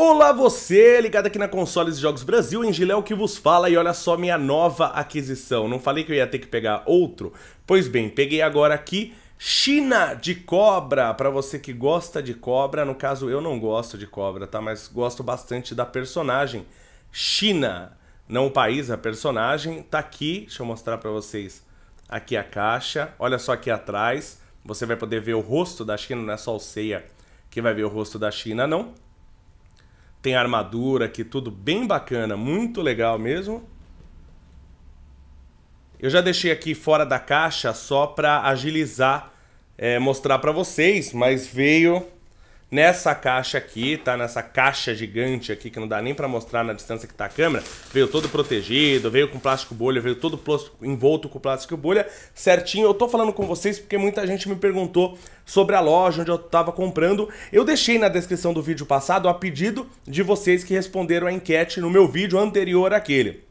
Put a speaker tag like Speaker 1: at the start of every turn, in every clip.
Speaker 1: Olá você, ligado aqui na Consoles Jogos Brasil, em Giléu que vos fala e olha só minha nova aquisição. Não falei que eu ia ter que pegar outro? Pois bem, peguei agora aqui China de cobra, para você que gosta de cobra, no caso eu não gosto de cobra, tá? Mas gosto bastante da personagem China, não o país, a personagem, tá aqui, deixa eu mostrar para vocês aqui a caixa, olha só aqui atrás, você vai poder ver o rosto da China, não é só o ceia que vai ver o rosto da China não, tem armadura aqui, tudo bem bacana, muito legal mesmo. Eu já deixei aqui fora da caixa só para agilizar, é, mostrar para vocês, mas veio Nessa caixa aqui, tá? Nessa caixa gigante aqui, que não dá nem para mostrar na distância que tá a câmera, veio todo protegido, veio com plástico bolha, veio todo envolto com plástico bolha, certinho. Eu tô falando com vocês porque muita gente me perguntou sobre a loja onde eu tava comprando. Eu deixei na descrição do vídeo passado a pedido de vocês que responderam a enquete no meu vídeo anterior àquele.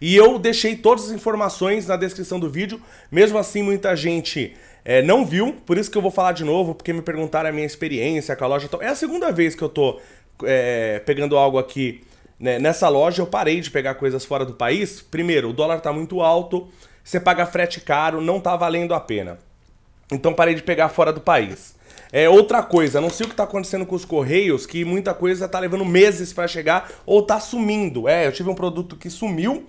Speaker 1: E eu deixei todas as informações na descrição do vídeo. Mesmo assim, muita gente é, não viu, por isso que eu vou falar de novo, porque me perguntaram a minha experiência com a loja. É a segunda vez que eu tô é, pegando algo aqui né? nessa loja. Eu parei de pegar coisas fora do país. Primeiro, o dólar tá muito alto, você paga frete caro, não tá valendo a pena. Então parei de pegar fora do país. É outra coisa, não sei o que está acontecendo com os correios, que muita coisa está levando meses para chegar ou está sumindo. É, eu tive um produto que sumiu,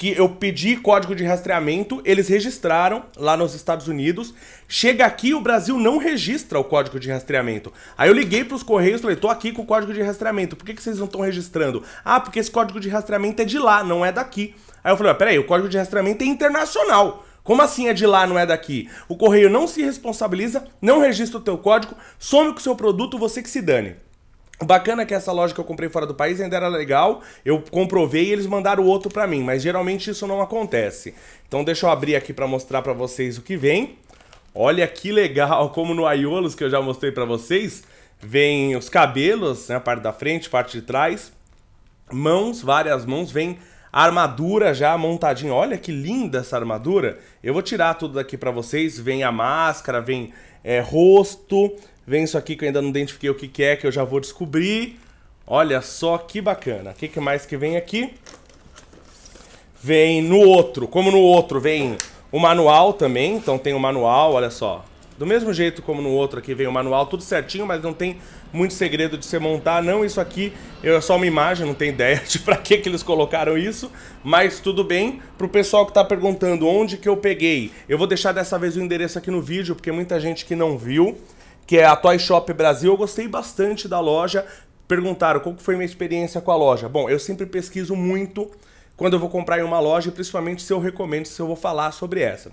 Speaker 1: que eu pedi código de rastreamento, eles registraram lá nos Estados Unidos. Chega aqui, o Brasil não registra o código de rastreamento. Aí eu liguei para os Correios e falei: tô aqui com o código de rastreamento, por que, que vocês não estão registrando? Ah, porque esse código de rastreamento é de lá, não é daqui. Aí eu falei: ah, peraí, o código de rastreamento é internacional. Como assim é de lá, não é daqui? O correio não se responsabiliza, não registra o teu código, some com o seu produto, você que se dane bacana é que essa loja que eu comprei fora do país ainda era legal, eu comprovei e eles mandaram outro para mim, mas geralmente isso não acontece. Então deixa eu abrir aqui para mostrar para vocês o que vem. Olha que legal, como no Aiolos que eu já mostrei para vocês, vem os cabelos, né, a parte da frente, parte de trás, mãos, várias mãos, vem armadura já montadinha. Olha que linda essa armadura. Eu vou tirar tudo daqui para vocês. Vem a máscara, vem é, rosto, Vem isso aqui que eu ainda não identifiquei o que, que é, que eu já vou descobrir. Olha só que bacana. O que, que mais que vem aqui? Vem no outro. Como no outro vem o manual também. Então tem o manual, olha só. Do mesmo jeito como no outro aqui vem o manual, tudo certinho, mas não tem muito segredo de se montar, não. Isso aqui é só uma imagem, não tem ideia de pra que, que eles colocaram isso, mas tudo bem. Pro pessoal que tá perguntando onde que eu peguei, eu vou deixar dessa vez o endereço aqui no vídeo, porque muita gente que não viu que é a Toy Shop Brasil. Eu gostei bastante da loja. Perguntaram qual foi minha experiência com a loja. Bom, eu sempre pesquiso muito quando eu vou comprar em uma loja, principalmente se eu recomendo, se eu vou falar sobre essa.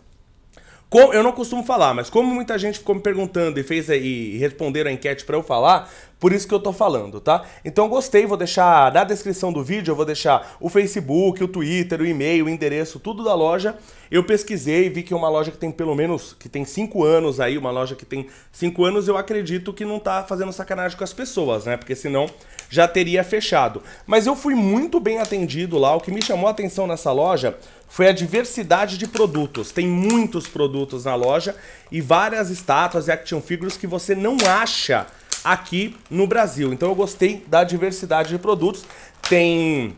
Speaker 1: eu não costumo falar, mas como muita gente ficou me perguntando e fez e responderam a enquete para eu falar, por isso que eu tô falando, tá? Então gostei, vou deixar na descrição do vídeo, eu vou deixar o Facebook, o Twitter, o e-mail, o endereço, tudo da loja. Eu pesquisei e vi que é uma loja que tem pelo menos, que tem 5 anos aí, uma loja que tem 5 anos, eu acredito que não tá fazendo sacanagem com as pessoas, né? Porque senão já teria fechado. Mas eu fui muito bem atendido lá, o que me chamou a atenção nessa loja foi a diversidade de produtos. Tem muitos produtos na loja e várias estátuas e action figures que você não acha aqui no Brasil. Então eu gostei da diversidade de produtos. Tem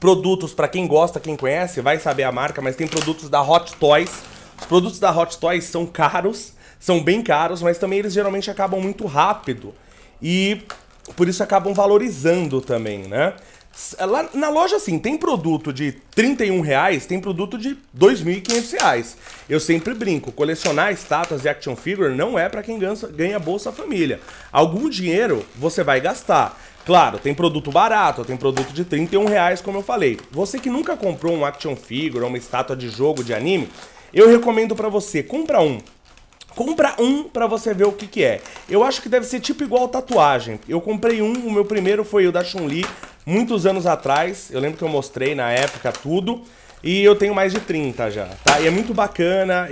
Speaker 1: produtos para quem gosta, quem conhece, vai saber a marca, mas tem produtos da Hot Toys. Os produtos da Hot Toys são caros, são bem caros, mas também eles geralmente acabam muito rápido. E por isso acabam valorizando também, né? É lá na loja, assim, tem produto de 31 reais, tem produto de 2.500 reais. Eu sempre brinco, colecionar estátuas e action figure não é para quem ganha Bolsa Família. Algum dinheiro você vai gastar. Claro, tem produto barato, tem produto de 31 reais, como eu falei. Você que nunca comprou um action figure, uma estátua de jogo, de anime, eu recomendo para você, compra um. Compra um para você ver o que, que é. Eu acho que deve ser tipo igual tatuagem. Eu comprei um, o meu primeiro foi o da Chun-Li, muitos anos atrás. Eu lembro que eu mostrei na época tudo. E eu tenho mais de 30 já, tá? E é muito bacana,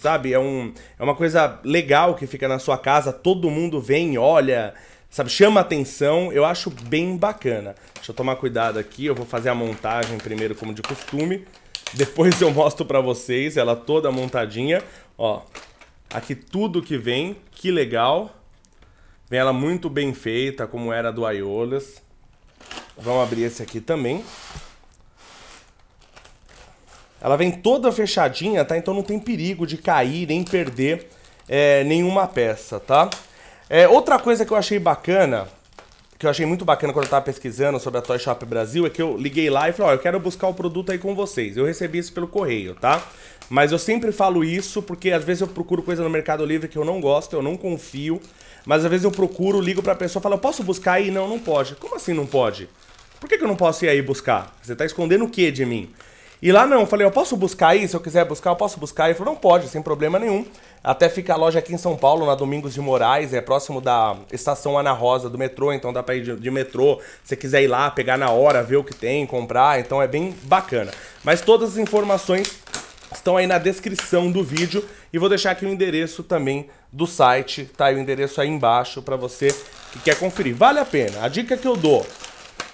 Speaker 1: sabe? É, um, é uma coisa legal que fica na sua casa, todo mundo vem, olha, sabe? Chama atenção, eu acho bem bacana. Deixa eu tomar cuidado aqui, eu vou fazer a montagem primeiro, como de costume. Depois eu mostro pra vocês, ela toda montadinha. Ó, aqui tudo que vem, que legal. Vem ela muito bem feita, como era do Aiolas. Vamos abrir esse aqui também. Ela vem toda fechadinha, tá? Então não tem perigo de cair nem perder é, nenhuma peça, tá? É, outra coisa que eu achei bacana, que eu achei muito bacana quando eu tava pesquisando sobre a Toy Shop Brasil, é que eu liguei lá e falei, ó, oh, eu quero buscar o produto aí com vocês. Eu recebi isso pelo correio, tá? Mas eu sempre falo isso porque às vezes eu procuro coisa no Mercado Livre que eu não gosto, eu não confio. Mas às vezes eu procuro, ligo pra pessoa e falo, posso buscar aí? Não, não pode. Como assim não pode? Por que, que eu não posso ir aí buscar? Você está escondendo o que de mim? E lá não, eu falei, eu posso buscar aí? Se eu quiser buscar, eu posso buscar. Ele falou, não pode, sem problema nenhum. Até fica a loja aqui em São Paulo, na Domingos de Moraes, é próximo da estação Ana Rosa do metrô, então dá pra ir de, de metrô. Se quiser ir lá, pegar na hora, ver o que tem, comprar, então é bem bacana. Mas todas as informações estão aí na descrição do vídeo e vou deixar aqui o endereço também do site, tá? E o endereço aí embaixo para você que quer conferir. Vale a pena. A dica que eu dou,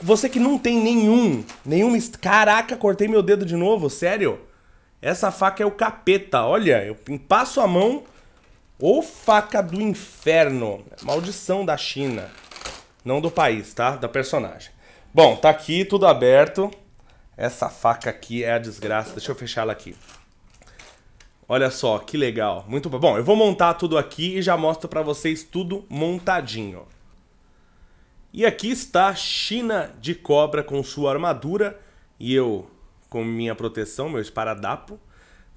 Speaker 1: você que não tem nenhum, nenhuma... Caraca, cortei meu dedo de novo, sério? Essa faca é o capeta, olha, eu passo a mão... Ou faca do inferno, maldição da China. Não do país, tá? Da personagem. Bom, tá aqui, tudo aberto. Essa faca aqui é a desgraça. Deixa eu fechar ela aqui. Olha só, que legal. Muito bom. Bom, eu vou montar tudo aqui e já mostro pra vocês tudo montadinho. E aqui está China de Cobra com sua armadura e eu com minha proteção, meu esparadapo.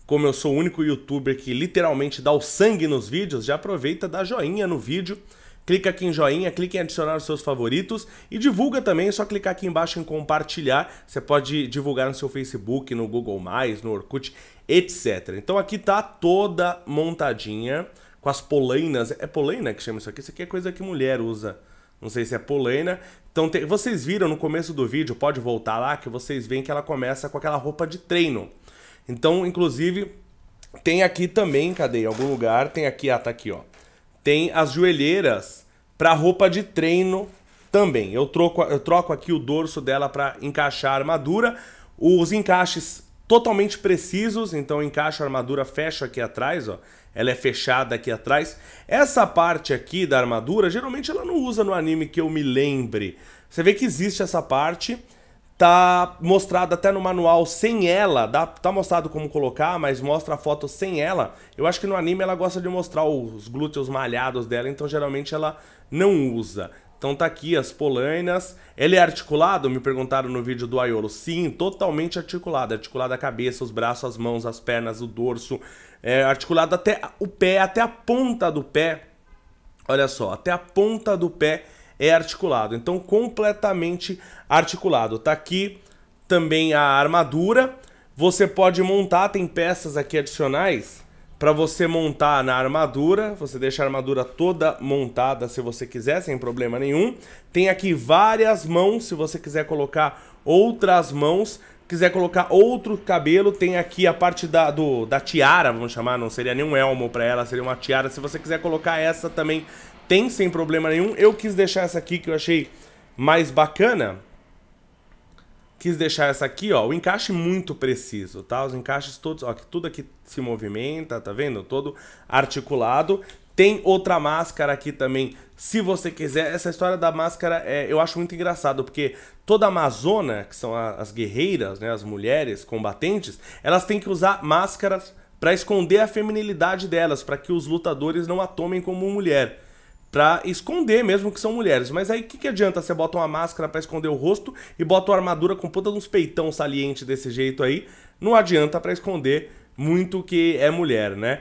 Speaker 1: Como eu sou o único youtuber que literalmente dá o sangue nos vídeos, já aproveita, dá joinha no vídeo, clica aqui em joinha, clica em adicionar os seus favoritos e divulga também, é só clicar aqui embaixo em compartilhar. Você pode divulgar no seu Facebook, no Google+, no Orkut, etc. Então aqui tá toda montadinha com as polainas. É polaina né, que chama isso aqui? Isso aqui é coisa que mulher usa não sei se é Polena. Então, te... vocês viram no começo do vídeo, pode voltar lá, que vocês veem que ela começa com aquela roupa de treino. Então, inclusive, tem aqui também, cadê? Em algum lugar, tem aqui, ah, tá aqui, ó. Tem as joelheiras para roupa de treino também. Eu troco, eu troco aqui o dorso dela para encaixar a armadura. Os encaixes totalmente precisos, então encaixa a armadura, fecha aqui atrás, ó. Ela é fechada aqui atrás. Essa parte aqui da armadura, geralmente ela não usa no anime que eu me lembre. Você vê que existe essa parte, tá mostrado até no manual sem ela, dá, tá mostrado como colocar, mas mostra a foto sem ela. Eu acho que no anime ela gosta de mostrar os glúteos malhados dela, então geralmente ela não usa. Então tá aqui as polainas. Ele é articulado? Me perguntaram no vídeo do Aiolo. Sim, totalmente articulado. Articulado a cabeça, os braços, as mãos, as pernas, o dorso. É articulado até o pé, até a ponta do pé. Olha só, até a ponta do pé é articulado. Então completamente articulado. Tá aqui também a armadura. Você pode montar, tem peças aqui adicionais para você montar na armadura. Você deixa a armadura toda montada se você quiser, sem problema nenhum. Tem aqui várias mãos, se você quiser colocar outras mãos. Quiser colocar outro cabelo, tem aqui a parte da, do, da tiara, vamos chamar, não seria nenhum elmo para ela, seria uma tiara. Se você quiser colocar essa também, tem sem problema nenhum. Eu quis deixar essa aqui que eu achei mais bacana, quis deixar essa aqui, ó, o encaixe muito preciso, tá? Os encaixes todos, ó, tudo aqui se movimenta, tá vendo? Todo articulado. Tem outra máscara aqui também, se você quiser. Essa história da máscara é, eu acho muito engraçado, porque toda Amazona, que são a, as guerreiras, né, as mulheres combatentes, elas têm que usar máscaras para esconder a feminilidade delas, para que os lutadores não a tomem como mulher para esconder mesmo que são mulheres. Mas aí o que, que adianta você bota uma máscara para esconder o rosto e bota uma armadura com puta de uns peitão saliente desse jeito aí? Não adianta para esconder muito que é mulher, né?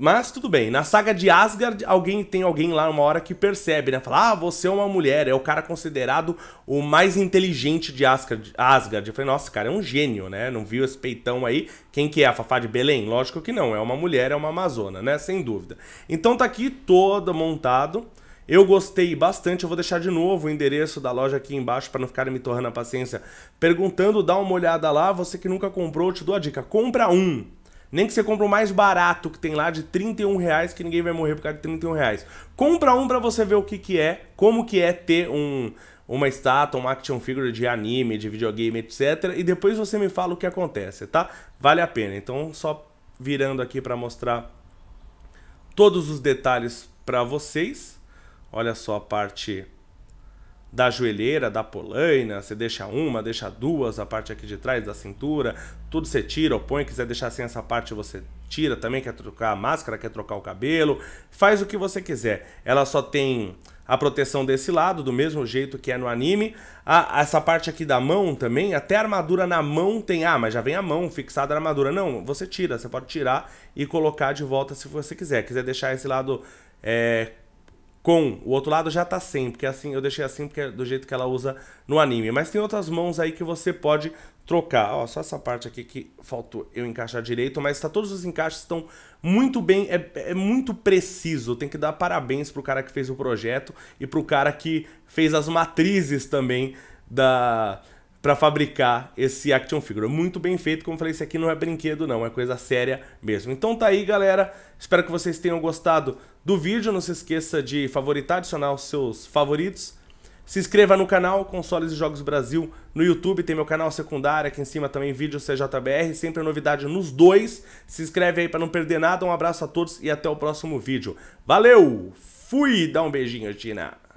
Speaker 1: Mas tudo bem, na saga de Asgard, alguém tem alguém lá uma hora que percebe, né? Fala, ah, você é uma mulher, é o cara considerado o mais inteligente de Asgard. Asgard. Eu falei, nossa, cara, é um gênio, né? Não viu esse peitão aí? Quem que é? A Fafá de Belém? Lógico que não, é uma mulher, é uma amazona, né? Sem dúvida. Então tá aqui todo montado. Eu gostei bastante, eu vou deixar de novo o endereço da loja aqui embaixo para não ficarem me torrando a paciência. Perguntando, dá uma olhada lá, você que nunca comprou, eu te dou a dica, compra um nem que você compre o mais barato que tem lá de 31 reais, que ninguém vai morrer por causa de 31 reais. Compra um pra você ver o que, que é, como que é ter um, uma estátua, uma action figure de anime, de videogame, etc. E depois você me fala o que acontece, tá? Vale a pena. Então, só virando aqui pra mostrar todos os detalhes pra vocês. Olha só a parte da joelheira, da polaina, você deixa uma, deixa duas, a parte aqui de trás da cintura, tudo você tira, opõe, quiser deixar sem essa parte você tira também, quer trocar a máscara, quer trocar o cabelo, faz o que você quiser. Ela só tem a proteção desse lado, do mesmo jeito que é no anime. Ah, essa parte aqui da mão também, até a armadura na mão tem. Ah, mas já vem a mão fixada na armadura. Não, você tira, você pode tirar e colocar de volta se você quiser. Quiser deixar esse lado é, com. O outro lado já tá sem, porque é assim, eu deixei assim porque é do jeito que ela usa no anime. Mas tem outras mãos aí que você pode trocar. Ó, só essa parte aqui que faltou eu encaixar direito, mas tá, todos os encaixes estão muito bem, é, é muito preciso. Tem que dar parabéns pro cara que fez o projeto e pro cara que fez as matrizes também da para fabricar esse action figure. Muito bem feito, como eu falei, isso aqui não é brinquedo não, é coisa séria mesmo. Então tá aí, galera. Espero que vocês tenham gostado do vídeo. Não se esqueça de favoritar, adicionar os seus favoritos. Se inscreva no canal Consoles e Jogos Brasil no YouTube, tem meu canal secundário aqui em cima também, vídeo CJBR, sempre novidade nos dois. Se inscreve aí para não perder nada, um abraço a todos e até o próximo vídeo. Valeu, fui, dá um beijinho, Tina.